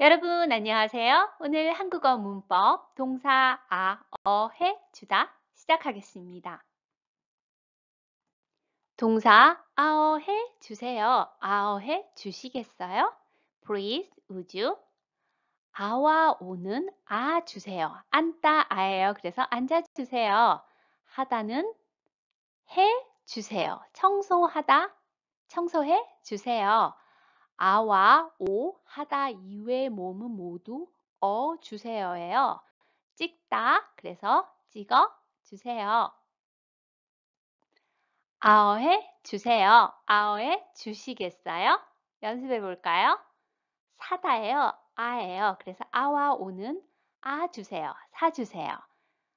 여러분 안녕하세요. 오늘 한국어 문법 동사 아, 어, 해, 주다 시작하겠습니다. 동사 아어 해 주세요. 아어 해 주시겠어요? Please would you? 아와 오는 아 주세요. 앉다 아예요. 그래서 앉아 주세요. 하다는 해 주세요. 청소하다 청소해 주세요. 아와 오 하다 이외의 몸은 모두 어 주세요예요. 찍다 그래서 찍어 주세요. 아어해 주세요. 아어해 주시겠어요? 연습해 볼까요? 사다예요. 아예요. 그래서 아와 오는 아 주세요. 사 주세요.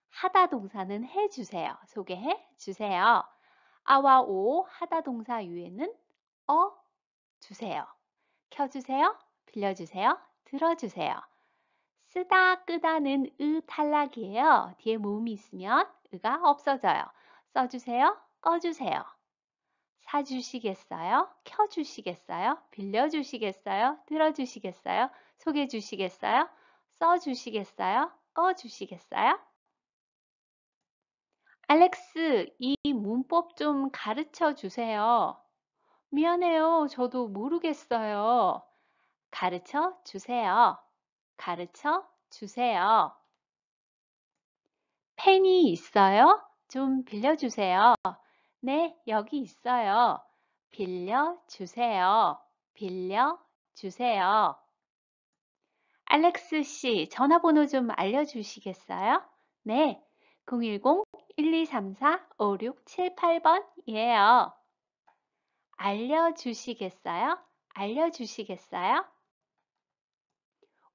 하다 동사는 해 주세요. 소개해 주세요. 아와 오 하다 동사 위에는 어 주세요. 켜주세요, 빌려주세요, 들어주세요. 쓰다, 끄다는 으 탈락이에요. 뒤에 모음이 있으면 으가 없어져요. 써주세요, 꺼주세요. 사주시겠어요? 켜주시겠어요? 빌려주시겠어요? 들어주시겠어요? 소개주시겠어요? 써주시겠어요? 꺼주시겠어요? 알렉스, 이 문법 좀 가르쳐 주세요. 미안해요. 저도 모르겠어요. 가르쳐 주세요. 가르쳐 주세요. 펜이 있어요? 좀 빌려주세요. 네, 여기 있어요. 빌려주세요. 빌려주세요. 알렉스 씨, 전화번호 좀 알려주시겠어요? 네, 010-1234-5678번이에요. 알려주시겠어요? 알려주시겠어요?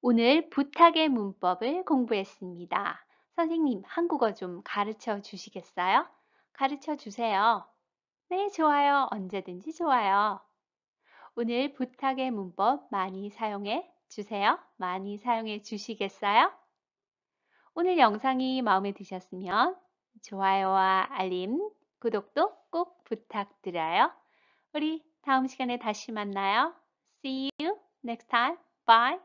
오늘 부탁의 문법을 공부했습니다. 선생님, 한국어 좀 가르쳐 주시겠어요? 가르쳐 주세요. 네, 좋아요. 언제든지 좋아요. 오늘 부탁의 문법 많이 사용해 주세요. 많이 사용해 주시겠어요? 오늘 영상이 마음에 드셨으면 좋아요와 알림, 구독도 꼭 부탁드려요. 우리 다음 시간에 다시 만나요. See you next time. Bye.